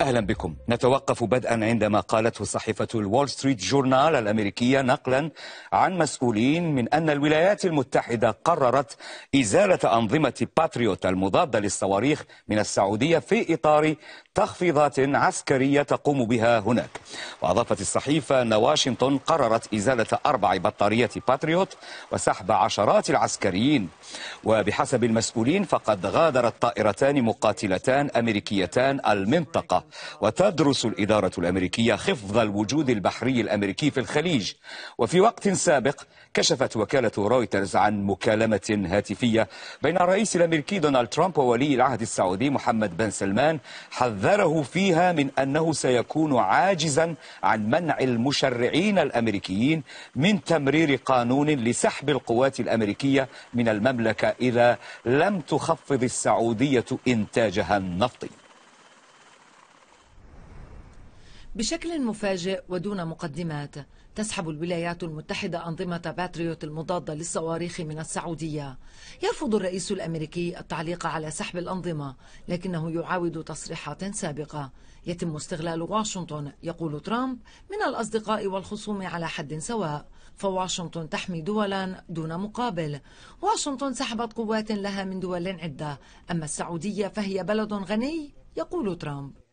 أهلا بكم نتوقف بدءا عندما قالته صحيفة الول ستريت جورنال الأمريكية نقلا عن مسؤولين من أن الولايات المتحدة قررت إزالة أنظمة باتريوت المضادة للصواريخ من السعودية في إطار تخفيضات عسكرية تقوم بها هناك وأضافت الصحيفة أن واشنطن قررت إزالة أربع بطاريات باتريوت وسحب عشرات العسكريين وبحسب المسؤولين فقد غادرت طائرتان مقاتلتان أمريكيتان المنطقة وتدرس الإدارة الأمريكية خفض الوجود البحري الأمريكي في الخليج وفي وقت سابق كشفت وكالة رويترز عن مكالمة هاتفية بين الرئيس الأمريكي دونالد ترامب وولي العهد السعودي محمد بن سلمان حذره فيها من أنه سيكون عاجزا عن منع المشرعين الأمريكيين من تمرير قانون لسحب القوات الأمريكية من المملكة إذا لم تخفض السعودية إنتاجها النفطي بشكل مفاجئ ودون مقدمات تسحب الولايات المتحدة أنظمة باتريوت المضادة للصواريخ من السعودية يرفض الرئيس الأمريكي التعليق على سحب الأنظمة لكنه يعاود تصريحات سابقة يتم استغلال واشنطن يقول ترامب من الأصدقاء والخصوم على حد سواء فواشنطن تحمي دولا دون مقابل واشنطن سحبت قوات لها من دول عدة أما السعودية فهي بلد غني يقول ترامب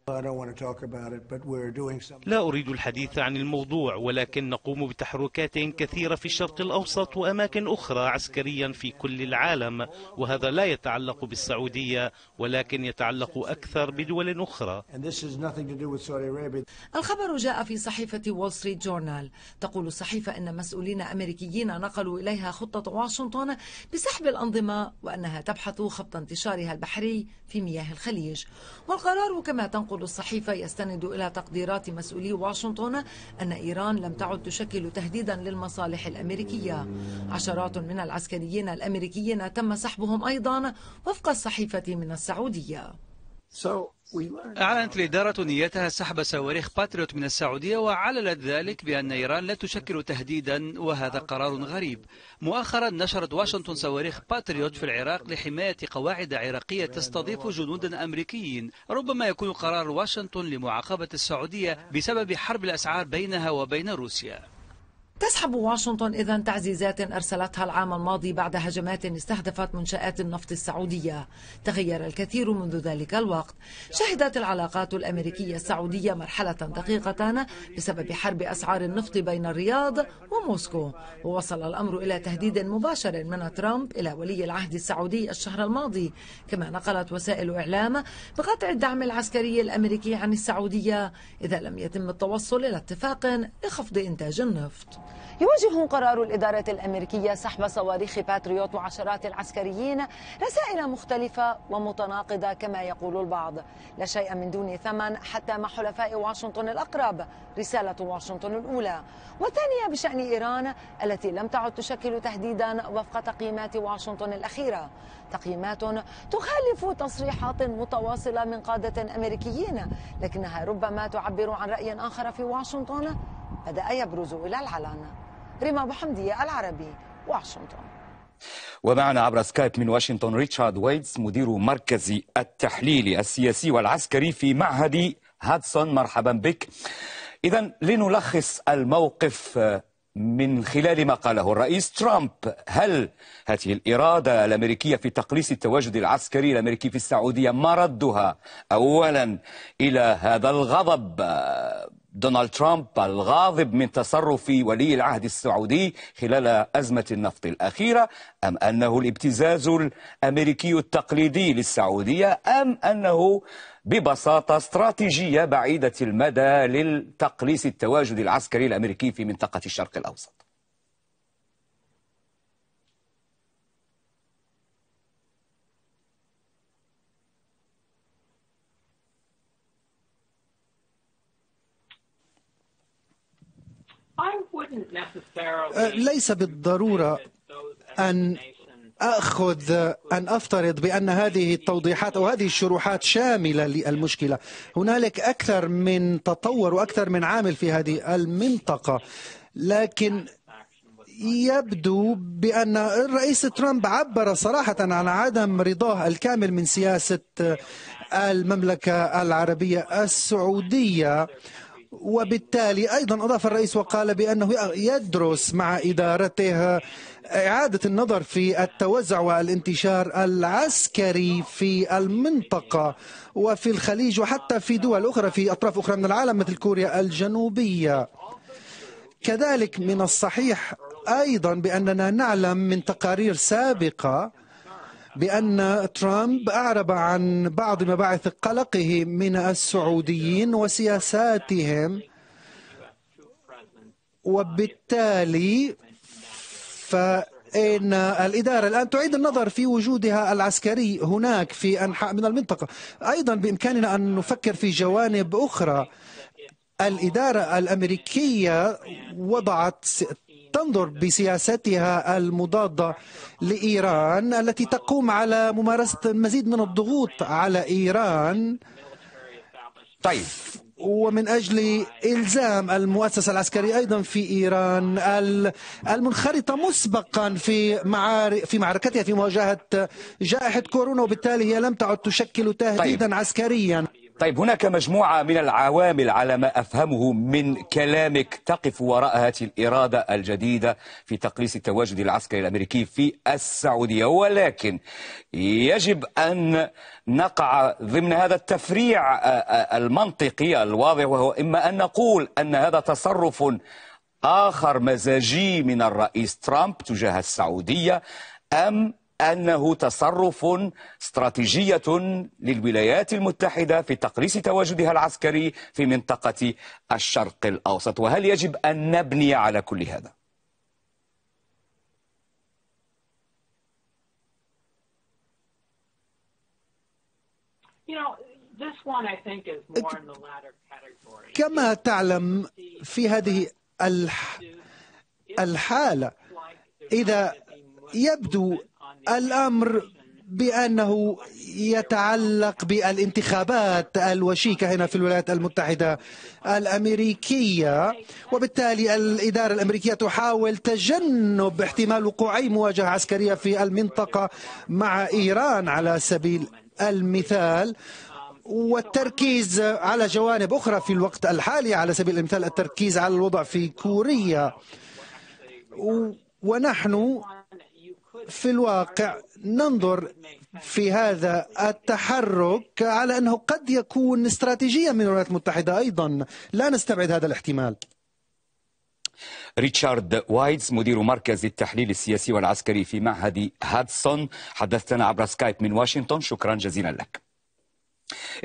لا أريد الحديث عن الموضوع ولكن نقوم بتحركات كثيرة في الشرق الأوسط وأماكن أخرى عسكريا في كل العالم وهذا لا يتعلق بالسعودية ولكن يتعلق أكثر بدول أخرى الخبر جاء في صحيفة وول ستريت جورنال تقول الصحيفة أن مسؤولين أمريكيين نقلوا إليها خطة واشنطن بسحب الأنظمة وأنها تبحث خط انتشارها البحري في مياه الخليج والقرار كما تنقل تقول الصحيفة يستند إلى تقديرات مسؤولي واشنطن أن إيران لم تعد تشكل تهديدا للمصالح الأمريكية عشرات من العسكريين الأمريكيين تم سحبهم أيضا وفق الصحيفة من السعودية أعلنت الإدارة نيتها سحب صواريخ باتريوت من السعودية وعللت ذلك بأن إيران لا تشكل تهديدا وهذا قرار غريب مؤخرا نشرت واشنطن صواريخ باتريوت في العراق لحماية قواعد عراقية تستضيف جنودا أمريكيين ربما يكون قرار واشنطن لمعاقبة السعودية بسبب حرب الأسعار بينها وبين روسيا تسحب واشنطن إذا تعزيزات أرسلتها العام الماضي بعد هجمات استهدفت منشآت النفط السعودية تغير الكثير منذ ذلك الوقت شهدت العلاقات الأمريكية السعودية مرحلة دقيقة بسبب حرب أسعار النفط بين الرياض وموسكو ووصل الأمر إلى تهديد مباشر من ترامب إلى ولي العهد السعودي الشهر الماضي كما نقلت وسائل إعلام بقطع الدعم العسكري الأمريكي عن السعودية إذا لم يتم التوصل إلى اتفاق لخفض إنتاج النفط يوجه قرار الإدارة الأمريكية سحب صواريخ باتريوت وعشرات العسكريين رسائل مختلفة ومتناقضة كما يقول البعض لا شيء من دون ثمن حتى مع حلفاء واشنطن الأقرب رسالة واشنطن الأولى والثانية بشأن إيران التي لم تعد تشكل تهديدا وفق تقييمات واشنطن الأخيرة تقييمات تخالف تصريحات متواصلة من قادة أمريكيين لكنها ربما تعبر عن رأي آخر في واشنطن بدأ يبرز إلى العلانة ريما أبو حمدية العربي واشنطن ومعنا عبر سكايب من واشنطن ريتشارد ويدز مدير مركز التحليل السياسي والعسكري في معهد هادسون مرحبا بك إذا لنلخص الموقف آه، من خلال ما قاله الرئيس ترامب هل هذه الإرادة الأمريكية في تقليص التواجد العسكري الأمريكي في السعودية ما ردها أولا إلى هذا الغضب آه، دونالد ترامب الغاضب من تصرف ولي العهد السعودي خلال أزمة النفط الأخيرة أم أنه الابتزاز الأمريكي التقليدي للسعودية أم أنه ببساطة استراتيجية بعيدة المدى لتقليص التواجد العسكري الأمريكي في منطقة الشرق الأوسط أه، ليس بالضرورة أن أخذ أن أفترض بأن هذه التوضيحات أو هذه الشروحات شاملة للمشكلة هنالك أكثر من تطور وأكثر من عامل في هذه المنطقة لكن يبدو بأن الرئيس ترامب عبر صراحة عن عدم رضاه الكامل من سياسة المملكة العربية السعودية وبالتالي أيضا أضاف الرئيس وقال بأنه يدرس مع إدارته إعادة النظر في التوزع والانتشار العسكري في المنطقة وفي الخليج وحتى في دول أخرى في أطراف أخرى من العالم مثل كوريا الجنوبية كذلك من الصحيح أيضا بأننا نعلم من تقارير سابقة بأن ترامب أعرب عن بعض مباعث قلقه من السعوديين وسياساتهم وبالتالي فإن الإدارة الآن تعيد النظر في وجودها العسكري هناك في أنحاء من المنطقة أيضا بإمكاننا أن نفكر في جوانب أخرى الإدارة الأمريكية وضعت تنظر بسياستها المضادة لإيران التي تقوم على ممارسة المزيد من الضغوط على إيران طيب ومن أجل إلزام المؤسسة العسكرية أيضا في إيران المنخرطة مسبقا في في معركتها في مواجهة جائحة كورونا وبالتالي هي لم تعد تشكل تهديدا طيب. عسكريا طيب هناك مجموعة من العوامل على ما أفهمه من كلامك تقف وراء هذه الإرادة الجديدة في تقليص التواجد العسكري الأمريكي في السعودية ولكن يجب أن نقع ضمن هذا التفريع آه، آه، المنطقي الواضح وهو إما أن نقول أن هذا تصرف آخر مزاجي من الرئيس ترامب تجاه السعودية أم أنه تصرف استراتيجية للولايات المتحدة في تقليص تواجدها العسكري في منطقة الشرق الأوسط وهل يجب أن نبني على كل هذا؟ كما تعلم في هذه الحالة إذا يبدو الأمر بأنه يتعلق بالانتخابات الوشيكة هنا في الولايات المتحدة الأمريكية وبالتالي الإدارة الأمريكية تحاول تجنب احتمال وقوع أي مواجهة عسكرية في المنطقة مع إيران على سبيل المثال والتركيز على جوانب أخرى في الوقت الحالي على سبيل المثال التركيز على الوضع في كوريا ونحن في الواقع ننظر في هذا التحرك على أنه قد يكون استراتيجيا من الولايات المتحدة أيضا لا نستبعد هذا الاحتمال ريتشارد وايدز مدير مركز التحليل السياسي والعسكري في معهد هادسون حدثتنا عبر سكايب من واشنطن شكرا جزيلا لك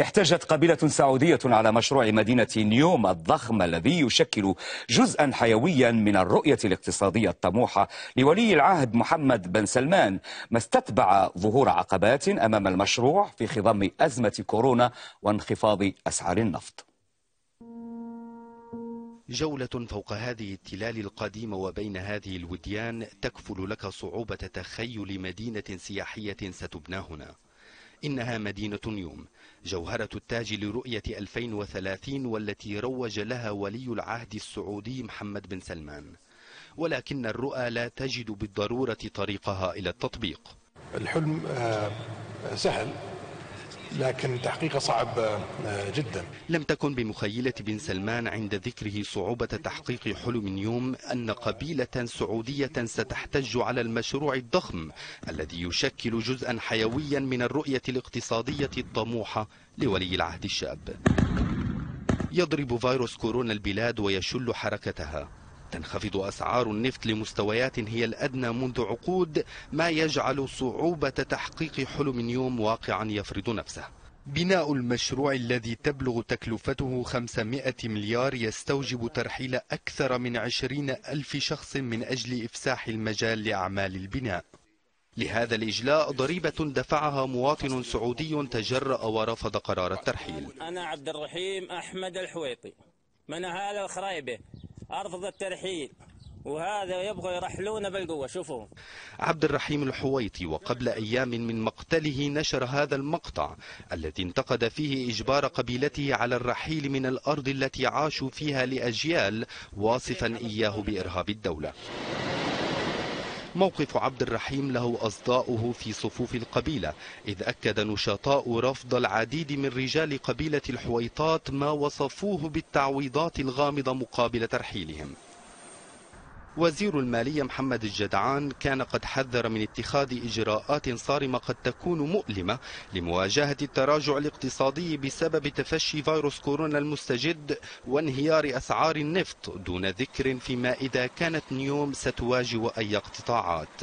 احتجت قبيلة سعودية على مشروع مدينة نيوم الضخم الذي يشكل جزءا حيويا من الرؤية الاقتصادية الطموحة لولي العهد محمد بن سلمان ما استتبع ظهور عقبات أمام المشروع في خضم أزمة كورونا وانخفاض أسعار النفط جولة فوق هذه التلال القديمة وبين هذه الوديان تكفل لك صعوبة تخيل مدينة سياحية ستبنى هنا إنها مدينة نيوم جوهرة التاج لرؤية 2030 والتي روج لها ولي العهد السعودي محمد بن سلمان ولكن الرؤى لا تجد بالضرورة طريقها إلى التطبيق الحلم آه، سهل لكن تحقيقه صعب آه، جدا لم تكن بمخيلة بن سلمان عند ذكره صعوبة تحقيق حلم يوم أن قبيلة سعودية ستحتج على المشروع الضخم الذي يشكل جزءا حيويا من الرؤية الاقتصادية الطموحة لولي العهد الشاب يضرب فيروس كورونا البلاد ويشل حركتها تنخفض أسعار النفط لمستويات هي الأدنى منذ عقود ما يجعل صعوبة تحقيق حلم يوم واقعا يفرض نفسه بناء المشروع الذي تبلغ تكلفته 500 مليار يستوجب ترحيل أكثر من 20 ألف شخص من أجل إفساح المجال لأعمال البناء لهذا الإجلاء ضريبة دفعها مواطن سعودي تجرأ ورفض قرار الترحيل أنا عبد الرحيم أحمد الحويطي من أهالي الخرايبة أرفض الترحيل وهذا يبغى يرحلونا بالقوة شوفوا عبد الرحيم الحويطي وقبل أيام من مقتله نشر هذا المقطع الذي انتقد فيه إجبار قبيلته على الرحيل من الأرض التي عاشوا فيها لأجيال واصفا إياه بإرهاب الدولة موقف عبد الرحيم له أصداؤه في صفوف القبيلة إذ أكد نشطاء رفض العديد من رجال قبيلة الحويطات ما وصفوه بالتعويضات الغامضة مقابل ترحيلهم وزير المالية محمد الجدعان كان قد حذر من اتخاذ إجراءات صارمة قد تكون مؤلمة لمواجهة التراجع الاقتصادي بسبب تفشي فيروس كورونا المستجد وانهيار أسعار النفط دون ذكر فيما إذا كانت نيوم ستواجه أي اقتطاعات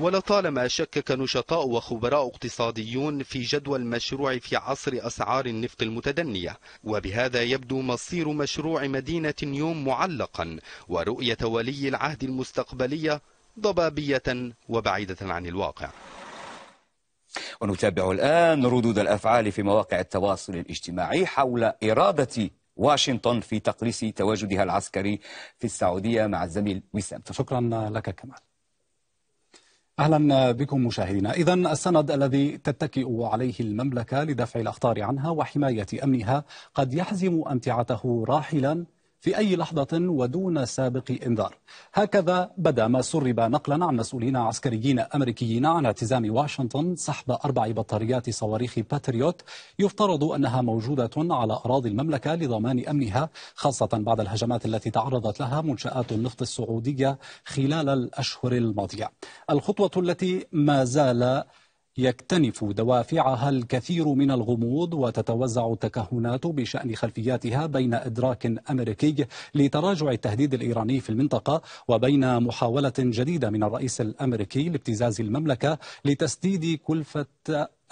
ولطالما شكك نشطاء وخبراء اقتصاديون في جدوى المشروع في عصر أسعار النفط المتدنية وبهذا يبدو مصير مشروع مدينة نيوم معلقا ورؤية ولي العهد المستقبلية ضبابية وبعيدة عن الواقع ونتابع الآن ردود الأفعال في مواقع التواصل الاجتماعي حول إرادة واشنطن في تقليص تواجدها العسكري في السعودية مع الزميل وسام شكرا لك كمال أهلا بكم مشاهدينا إذا السند الذي تتكئ عليه المملكة لدفع الأخطار عنها وحماية أمنها قد يحزم أمتعته راحلا في أي لحظة ودون سابق إنذار هكذا بدا ما سرب نقلا عن مسؤولين عسكريين أمريكيين عن اعتزام واشنطن سحب أربع بطاريات صواريخ باتريوت يفترض أنها موجودة على أراضي المملكة لضمان أمنها خاصة بعد الهجمات التي تعرضت لها منشآت النفط السعودية خلال الأشهر الماضية الخطوة التي ما زال يكتنف دوافعها الكثير من الغموض وتتوزع التكهنات بشأن خلفياتها بين إدراك أمريكي لتراجع التهديد الإيراني في المنطقة وبين محاولة جديدة من الرئيس الأمريكي لابتزاز المملكة لتسديد كلفة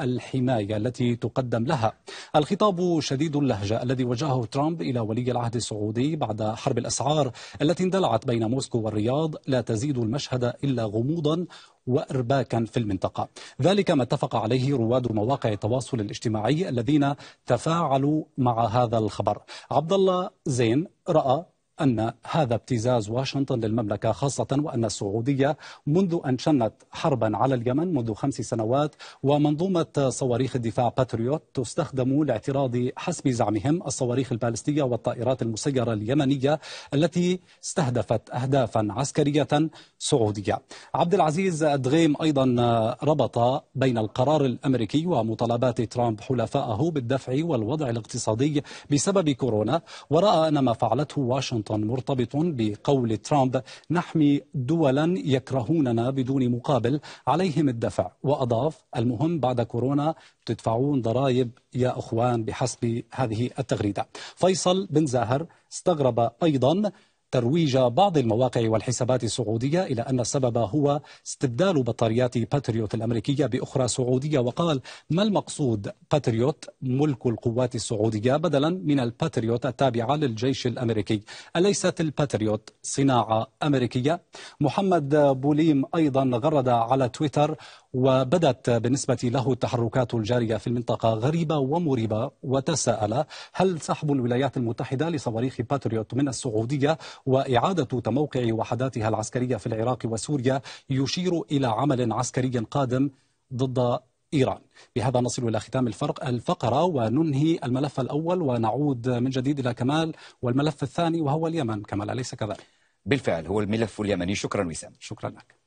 الحماية التي تقدم لها الخطاب شديد اللهجة الذي وجهه ترامب إلى ولي العهد السعودي بعد حرب الأسعار التي اندلعت بين موسكو والرياض لا تزيد المشهد إلا غموضا وارباكا في المنطقه. ذلك ما اتفق عليه رواد مواقع التواصل الاجتماعي الذين تفاعلوا مع هذا الخبر. عبد الله زين راى أن هذا ابتزاز واشنطن للمملكة خاصة وأن السعودية منذ أن شنت حربا على اليمن منذ خمس سنوات ومنظومة صواريخ الدفاع باتريوت تستخدم لاعتراض حسب زعمهم الصواريخ البالستية والطائرات المسيرة اليمنية التي استهدفت أهدافا عسكرية سعودية عبد العزيز أدغيم أيضا ربط بين القرار الأمريكي ومطالبات ترامب حلفائه بالدفع والوضع الاقتصادي بسبب كورونا ورأى أن ما فعلته واشنطن ايضا مرتبط بقول ترامب نحمي دولا يكرهوننا بدون مقابل عليهم الدفع واضاف المهم بعد كورونا تدفعون ضرائب يا اخوان بحسب هذه التغريده. فيصل بن زاهر استغرب ايضا ترويج بعض المواقع والحسابات السعودية إلى أن السبب هو استبدال بطاريات باتريوت الأمريكية بأخرى سعودية وقال ما المقصود باتريوت ملك القوات السعودية بدلا من الباتريوت التابعة للجيش الأمريكي أليست الباتريوت صناعة أمريكية؟ محمد بوليم أيضا غرد على تويتر وبدت بالنسبة له التحركات الجارية في المنطقة غريبة ومريبة وتساءل هل سحب الولايات المتحدة لصواريخ باتريوت من السعودية وإعادة تموقع وحداتها العسكرية في العراق وسوريا يشير إلى عمل عسكري قادم ضد إيران بهذا نصل إلى ختام الفرق الفقرة وننهي الملف الأول ونعود من جديد إلى كمال والملف الثاني وهو اليمن كمال أليس كذلك؟ بالفعل هو الملف اليمني شكرا وسام شكرا لك